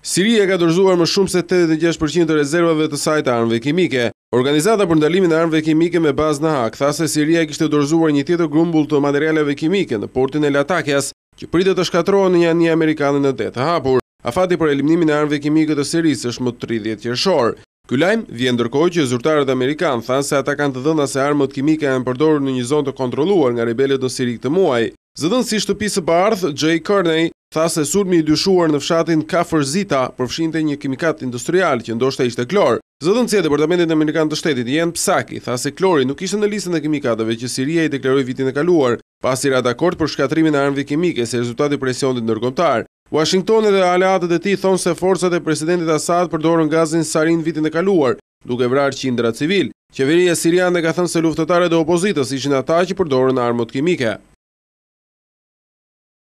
Siria ka dorëzuar më shumë se 86% të rezervave të saj të armëve kimike. Organizata për ndalimin e armëve kimike me bazë në Hak tha se Siria kishte dorëzuar një tjetër grumbull të materialeve kimike në portin e latakjas, që pritet të shkatërrohet në një anë amerikane në det të hapur. Afati për eliminimin e armëve kimike të Sirisë është më 30 qershor. Ky lajm vjen ndërkohë që zyrtarët amerikan thanë se ata kanë të dhënda se armët kimike janë përdorur në një zonë të kontrolluar nga rebelët në Sirik të muaj. Zëdhënësi i shtëpisë së bardhë Jay Carney Tha se sulmi i dyshuar në fshatin Kafërzita përfshinte një kimikat industrial që ndoshta ishte klor. Zëdhënësi e Departamentit të Amerikan të Shtetit Jen Psaki tha se klori nuk ishte në listën e kimikateve që Siria i deklaroi vitin e kaluar, pasi ra dakord për shkatrimin e armëve kimike si rezultat i presionit ndërkombëtar. Washington dhe aleatët e tij thonë se forcat e presidentit Assad përdorën gazin sarin vitin e kaluar, duke vrarë qindra civil. Qeveria siriane ka thënë se luftëtarët e opozitës ishin ata që përdorën armët kimike.